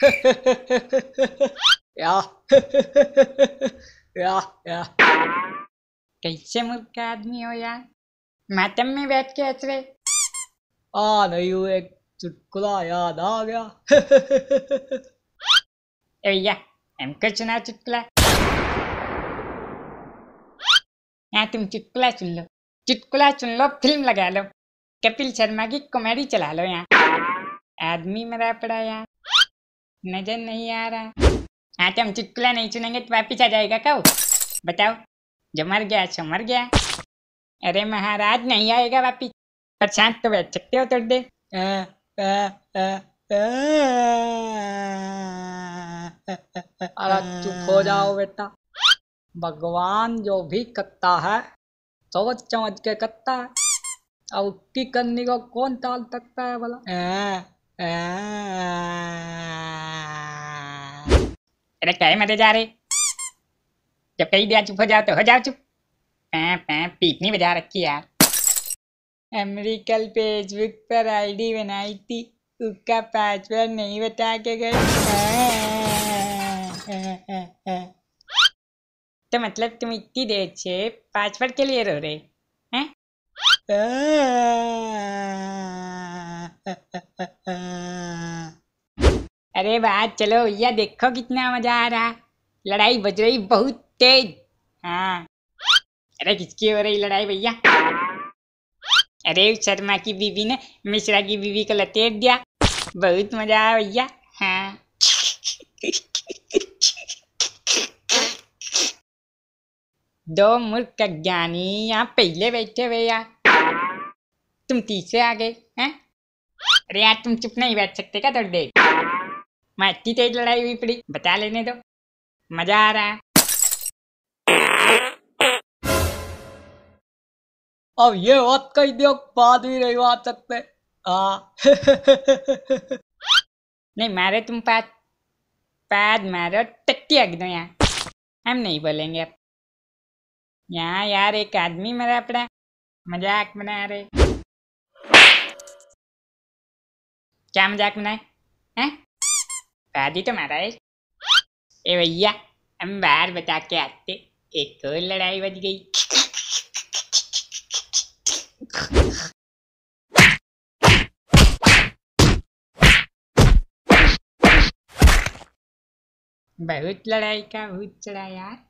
yeah. yeah, yeah. कैसे मुर्ख आदमी हो यार मैटम में बैठ के हंस रहे आ नहीं वो एक चुटकुला याद आ गया भैया हमको सुना चुटकुला हाँ तुम चुटकुला सुन लो चुटकुला सुन लो फिल्म लगा लो कपिल शर्मा की कॉमेडी चला लो यहाँ आदमी मरा पड़ा यार नजर नहीं आ रहा हाँ तो हम चुटकुला नहीं चुनेंगे तो वापिस आ जाएगा कब बताओ जो मर गया सो मर गया अरे महाराज नहीं आएगा वापिस पर शांत तो बैठ सकते हो तोड़ दे अरे चुप हो जाओ बेटा भगवान जो भी करता है सोच समझ के करता है अब उसकी करनी को कौन टाल सकता है भला अरे कहे मरे जा रहे जब कई दिया चुप हो जाओ तो हो जाओ चुप पैं पैं पीपनी बजा रखी यार अमेरिकल फेसबुक पर आईडी बनाई थी उसका पासवर्ड नहीं बता के गए तो मतलब तुम इतनी देर से पासवर्ड के लिए रो रहे हैं अरे बात चलो भैया देखो कितना मजा आ रहा लड़ाई बज रही बहुत तेज हाँ अरे किसकी हो रही लड़ाई भैया अरे शर्मा की बीवी ने मिश्रा की बीवी को लतेट दिया बहुत मजा आया भैया हाँ दो मूर्ख ज्ञानी यहाँ पहले बैठे हुए यार तुम तीसरे आ गए हैं अरे यार तुम चुप नहीं बैठ सकते क्या थोड़ी देर मैं अच्छी तेज लड़ाई हुई पड़ी बता लेने दो मजा आ रहा है अब ये बात कही दियो बाद भी रही आ सकते हाँ नहीं मारे तुम पैद पैद मारो टट्टी रख दो यहाँ हम नहीं बोलेंगे अब यहाँ यार एक आदमी मरा अपना मजाक बना रहे क्या मजाक बनाए हैं बाजी तो मारा है ए भैया हम बाहर बता के आते एक और लड़ाई बच गई बहुत लड़ाई का भूत चढ़ा यार